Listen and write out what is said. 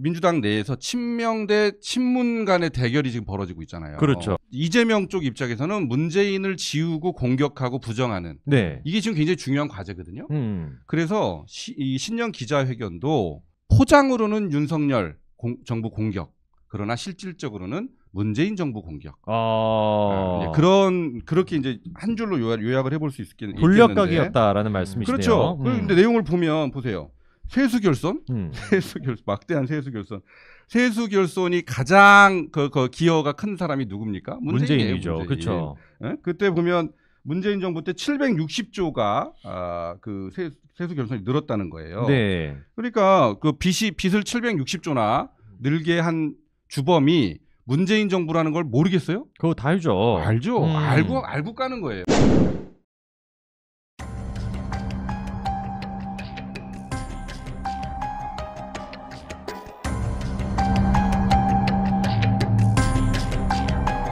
민주당 내에서 친명 대 친문 간의 대결이 지금 벌어지고 있잖아요. 그렇죠. 이재명 쪽 입장에서는 문재인을 지우고 공격하고 부정하는 네. 이게 지금 굉장히 중요한 과제거든요. 음. 그래서 시, 이 신년 기자회견도 포장으로는 윤석열 공, 정부 공격 그러나 실질적으로는 문재인 정부 공격. 아... 네, 그런 그렇게 이제 한 줄로 요약, 을 해볼 수 있겠는데 돌려가기였다라는 말씀이시네요. 그렇죠. 음. 근데 내용을 보면 보세요. 세수 결손, 음. 세수 결손, 막대한 세수 결손. 세수 결손이 가장 그, 그 기여가 큰 사람이 누굽니까? 문재인이죠. 문재인. 그렇죠. 예? 그때 보면 문재인 정부 때 760조가 아, 그 세, 세수 결손이 늘었다는 거예요. 네. 그러니까 그 빚이 빚을 760조나 음. 늘게 한 주범이 문재인 정부라는 걸 모르겠어요? 그거 다 알죠. 알죠. 음. 알고 알고 까는 거예요.